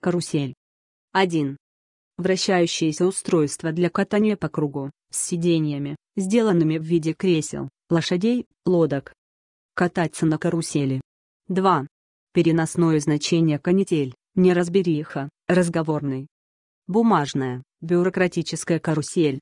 Карусель. 1. Вращающееся устройство для катания по кругу, с сиденьями, сделанными в виде кресел, лошадей, лодок. Кататься на карусели. 2. Переносное значение канитель, неразбериха, разговорный. Бумажная, бюрократическая карусель,